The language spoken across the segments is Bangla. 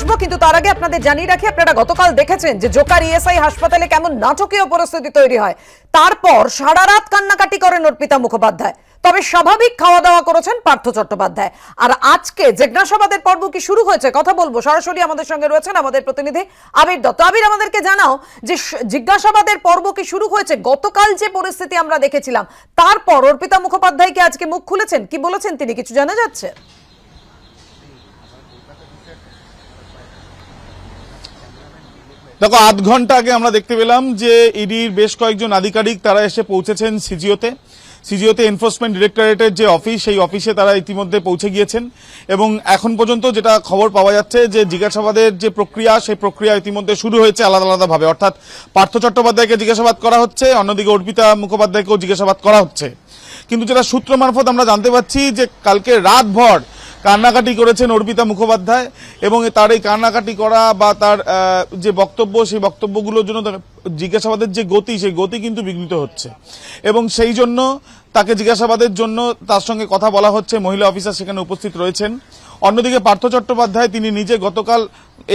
আসবো কিন্তু তার আগে আপনাদের জানিয়ে রাখি আপনারা গতকাল দেখেছেন যে জোকার ইএসআই হাসপাতালে কেমন নাটকীয় পরিস্থিতি তৈরি হয় তারপর সারা রাত কান্নাকাটি করেন অর্পিতা মুখোপাধ্যায় তবে স্বাভাবিক খাওয়া দাওয়া করেছেন পার্থ চট্টোপাধ্যায় আর আজকে জিজ্ঞাসাবাদের পর্ব কি শুরু হয়েছে কথা বলবো সরাসরি আমাদের সঙ্গে রয়েছেন আমাদের প্রতিনিধি আবির দত্ত আবির আমাদেরকে জানাও যে জিজ্ঞাসাবাদের পর্ব কি শুরু হয়েছে গতকাল যে পরিস্থিতি আমরা দেখেছিলাম তারপর অর্পিতা মুখোপাধ্যায়কে আজকে মুখ খুলেছেন কি বলেছেন তিনি কিছু জানা যাচ্ছে দেখো আধ ঘন্টা আগে আমরা দেখতে পেলাম যে ইডির বেশ কয়েকজন আধিকারিক তারা এসে পৌঁছেছেন সিজিওতে সিজিওতে এনফোর্সমেন্ট ডিরেক্টরেটের যে অফিস সেই অফিসে তারা ইতিমধ্যে পৌঁছে গিয়েছেন এবং এখন পর্যন্ত যেটা খবর পাওয়া যাচ্ছে যে জিজ্ঞাসাবাদের যে প্রক্রিয়া সেই প্রক্রিয়া ইতিমধ্যে শুরু হয়েছে আলাদা আলাদাভাবে অর্থাৎ পার্থ চট্টোপাধ্যায়কে জিজ্ঞাসাবাদ করা হচ্ছে অন্যদিকে অর্পিতা মুখোপাধ্যায়কেও জিজ্ঞাসাবাদ করা হচ্ছে কিন্তু যেটা সূত্র মারফত আমরা জানতে পারছি যে কালকে রাতভর কান্নাকাটি করেছেন অর্পিতা মুখোপাধ্যায় এবং তার এই কান্নাকাটি করা বা তার যে বক্তব্য সেই বক্তব্যগুলোর জন্য জিজ্ঞাসাবাদের যে গতি সেই গতি কিন্তু বিঘ্নিত হচ্ছে এবং সেই জন্য তাকে জিজ্ঞাসাবাদের জন্য তার সঙ্গে কথা বলা হচ্ছে মহিলা অফিসার সেখানে উপস্থিত রয়েছেন অন্যদিকে পার্থ চট্টোপাধ্যায় তিনি নিজে গতকাল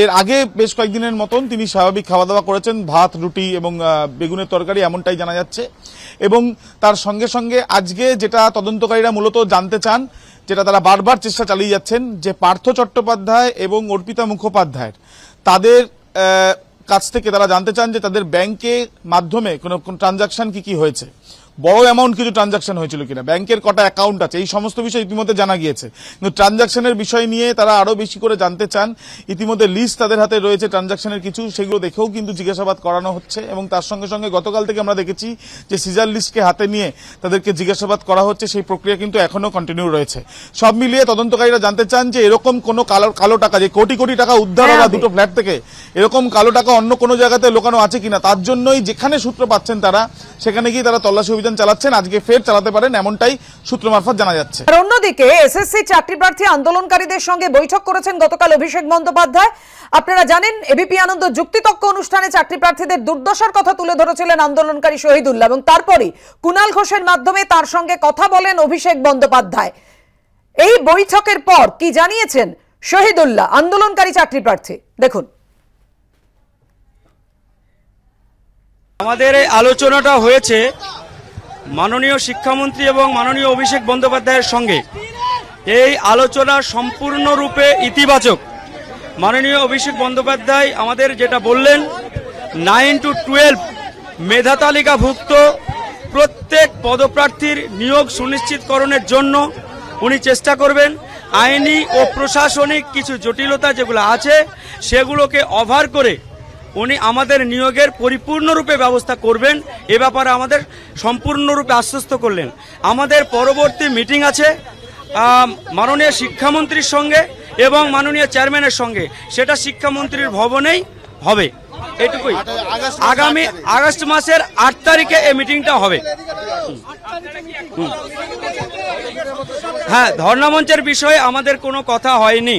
এর আগে বেশ কয়েকদিনের মতন তিনি স্বাভাবিক খাওয়া দাওয়া করেছেন ভাত রুটি এবং বেগুনের তরকারি এমনটাই জানা যাচ্ছে এবং তার সঙ্গে সঙ্গে আজকে যেটা তদন্তকারীরা মূলত জানতে চান যেটা তারা বারবার চেষ্টা চালিয়ে যাচ্ছেন যে পার্থ চট্টোপাধ্যায় এবং অর্পিতা মুখোপাধ্যায়ের তাদের কাছ থেকে তারা জানতে চান যে তাদের ব্যাংকে মাধ্যমে কোনো ট্রানজাকশন কি কি হয়েছে বড় অ্যামাউন্ট কিছু ট্রানজাকশন হয়েছিল কিনা ব্যাংকের কটা অ্যাকাউন্ট আছে এই সমস্ত বিষয় ইতিমধ্যে জানা গিয়েছে কিন্তু ট্রানজাকশনের বিষয় নিয়ে তারা আরও বেশি করে জানতে চান ইতিমধ্যে লিস্ট তাদের হাতে রয়েছে ট্রানজাকশনের কিছু সেগুলো দেখেও কিন্তু জিজ্ঞাসাবাদ করানো হচ্ছে এবং তার সঙ্গে সঙ্গে গতকাল থেকে আমরা দেখেছি যে সিজার লিস্টকে হাতে নিয়ে তাদেরকে জিজ্ঞাসাবাদ করা হচ্ছে সেই প্রক্রিয়া কিন্তু এখনও কন্টিনিউ রয়েছে সব মিলিয়ে তদন্তকারীরা জানতে চান যে এরকম কোনো কালো কালো টাকা যে কোটি কোটি টাকা উদ্ধার হ্যাঁ। হওয়া দুটো ফ্ল্যাট থেকে এরকম কালো টাকা অন্য কোনো জায়গাতে লোকানো আছে কিনা তার জন্যই যেখানে সূত্র পাচ্ছেন তারা সেখানে গিয়ে তারা তল্লাশি অভিযান চালাচ্ছেন আজকে ফের চালাতে পারেন এমনটাই সূত্র মারফত জানা যাচ্ছে আর অন্যদিকে এসএসসি চাকরি প্রার্থী আন্দোলনকারীদের সঙ্গে বৈঠক করেছেন গতকাল অভিষেক বন্দ্যোপাধ্যায় আপনারা জানেন এবিপি আনন্দ যুক্তিতক্ক অনুষ্ঠানে চাকরি প্রার্থীদের দুর্দশার কথা তুলে ধরেছিলেন আন্দোলনকারী শহীদুল্লাহ এবং তারপরে কুনাল ঘোষের মাধ্যমে তার সঙ্গে কথা বলেন অভিষেক বন্দ্যোপাধ্যায় এই বৈঠকের পর কি জানিয়েছেন শহীদুল্লাহ আন্দোলনকারী চাকরি প্রার্থী দেখুন আমাদের আলোচনাটা হয়েছে মাননীয় শিক্ষামন্ত্রী এবং মাননীয় অভিষেক বন্দ্যোপাধ্যায়ের সঙ্গে এই আলোচনা সম্পূর্ণরূপে ইতিবাচক মাননীয় অভিষেক বন্দ্যোপাধ্যায় আমাদের যেটা বললেন নাইন টু টুয়েলভ মেধা তালিকাভুক্ত প্রত্যেক পদপ্রার্থীর নিয়োগ সুনিশ্চিতকরণের জন্য উনি চেষ্টা করবেন আইনি ও প্রশাসনিক কিছু জটিলতা যেগুলো আছে সেগুলোকে অভার করে উনি আমাদের নিয়োগের পরিপূর্ণরূপে ব্যবস্থা করবেন এ ব্যাপারে আমাদের সম্পূর্ণরূপে আশ্বস্ত করলেন আমাদের পরবর্তী মিটিং আছে মাননীয় শিক্ষামন্ত্রীর সঙ্গে এবং মাননীয় চেয়ারম্যানের সঙ্গে সেটা শিক্ষামন্ত্রীর ভবনেই হবে এটুকুই আগামী আগস্ট মাসের আট তারিখে এই মিটিংটা হবে হ্যাঁ ধর্ণামঞ্চের বিষয়ে আমাদের কোনো কথা হয়নি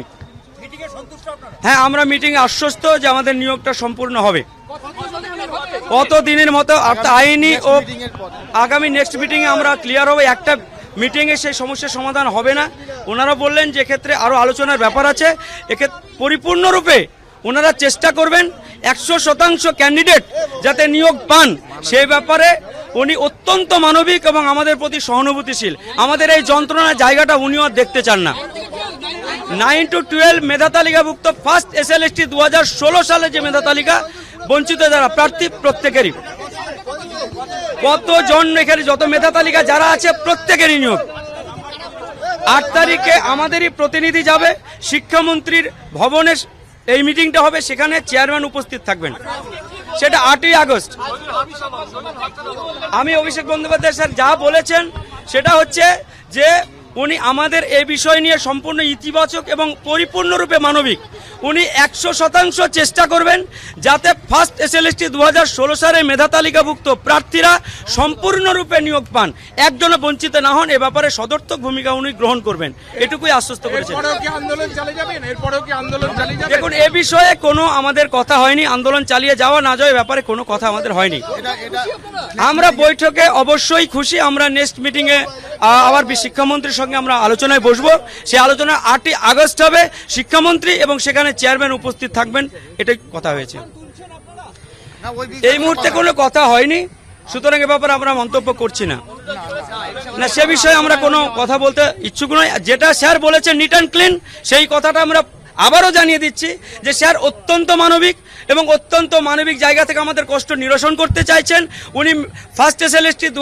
হ্যাঁ আমরা মিটিং আশ্বস্ত যে আমাদের নিয়োগটা সম্পূর্ণ হবে কত দিনের মতো আইনি ও আগামী নেক্সট মিটিংয়ে আমরা ক্লিয়ার হবে একটা মিটিংয়ে সেই সমস্যার সমাধান হবে না ওনারা বললেন যে এক্ষেত্রে আরও আলোচনার ব্যাপার আছে এক্ষেত্রে পরিপূর্ণরূপে ওনারা চেষ্টা করবেন একশো শতাংশ ক্যান্ডিডেট যাতে নিয়োগ পান সেই ব্যাপারে উনি অত্যন্ত মানবিক এবং আমাদের প্রতি সহানুভূতিশীল আমাদের এই যন্ত্রণার জায়গাটা উনিও দেখতে চান না নাইন টু টুয়েলভ মেধা তালিকাভুক্ত ফার্স্ট এস এল এসটি দু সালে যে মেধা তালিকা বঞ্চিত যারা প্রার্থী প্রত্যেকেরই কতজন এখানে যত মেধা তালিকা যারা আছে প্রত্যেকেরই নিয়োগ আট তারিখে আমাদেরই প্রতিনিধি যাবে শিক্ষামন্ত্রীর ভবনে এই মিটিংটা হবে সেখানে চেয়ারম্যান উপস্থিত থাকবেন সেটা আটই আগস্ট আমি অভিষেক বন্দ্যোপাধ্যায় স্যার যা বলেছেন সেটা হচ্ছে যে উনি আমাদের এ বিষয় নিয়ে সম্পূর্ণ ইতিবাচক এবং পরিপূর্ণরূপে মানবিক উনি একশো শতাংশ চেষ্টা করবেন যাতে ফার্স্ট এস দু হাজার ষোলো সালে মেধা তালিকাভুক্ত প্রার্থীরা সম্পূর্ণরূপে নিয়োগ পান একজনে বঞ্চিত না হন এ ব্যাপারে সদর্থক ভূমিকা উনি গ্রহণ করবেন এটুকুই আশ্বস্ত করেছেন দেখুন এ বিষয়ে কোনো আমাদের কথা হয়নি আন্দোলন চালিয়ে যাওয়া না যাওয়া ব্যাপারে কোনো কথা আমাদের হয়নি আমরা বৈঠকে অবশ্যই খুশি আমরা নেক্সট মিটিংয়ে আবার শিক্ষামন্ত্রীর সঙ্গে আমরা আলোচনায় বসবো সেই আলোচনা আটই আগস্ট হবে শিক্ষামন্ত্রী এবং সেখানে চেয়ারম্যান উপস্থিত থাকবেন এটাই কথা হয়েছে এই মুহূর্তে কোনো কথা হয়নি সুতরাং এ ব্যাপারে আমরা মন্তব্য করছি না না সে বিষয়ে আমরা কোনো কথা বলতে ইচ্ছুক নয় যেটা স্যার বলেছেন নিট অ্যান্ড ক্লিন সেই কথাটা আমরা আবারও জানিয়ে দিচ্ছি যে স্যার অত্যন্ত মানবিক এবং অত্যন্ত মানবিক জায়গা থেকে আমাদের কষ্ট নিরসন করতে চাইছেন উনি ফার্স্ট এসএলএসটি দু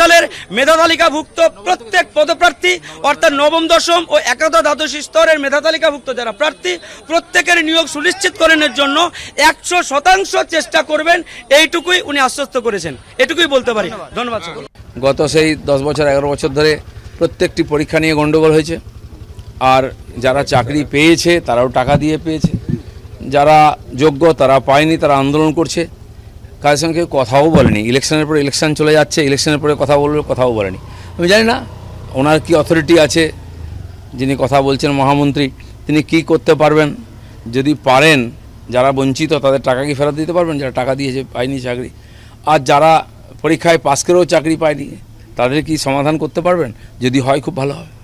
সালের মেধা তালিকাভুক্ত প্রত্যেক পদপ্রার্থী অর্থাৎ নবম দশম ও একাদশ দ্বাদশ স্তরের মেধা তালিকাভুক্ত যারা প্রার্থী প্রত্যেকের নিয়োগ সুনিশ্চিত করেনের জন্য একশো শতাংশ চেষ্টা করবেন এইটুকুই উনি আশ্বস্ত করেছেন এটুকুই বলতে পারি ধন্যবাদ গত সেই দশ বছর এগারো বছর ধরে প্রত্যেকটি পরীক্ষা নিয়ে গণ্ডগোল হয়েছে আর যারা চাকরি পেয়েছে তারাও টাকা দিয়ে পেয়েছে যারা যোগ্য তারা পায়নি তারা আন্দোলন করছে কারোর সঙ্গে কথাও বলেনি ইলেকশনের পরে ইলেকশন চলে যাচ্ছে ইলেকশনের পরে কথা বলবে কথাও বলেনি আমি জানি না ওনার কি অথরিটি আছে যিনি কথা বলছেন মহামন্ত্রী তিনি কি করতে পারবেন যদি পারেন যারা বঞ্চিত তাদের টাকা কি ফেরত দিতে পারবেন যারা টাকা দিয়েছে পায়নি চাকরি আর যারা পরীক্ষায় পাস করেও চাকরি পায়নি তাদের কি সমাধান করতে পারবেন যদি হয় খুব ভালো হবে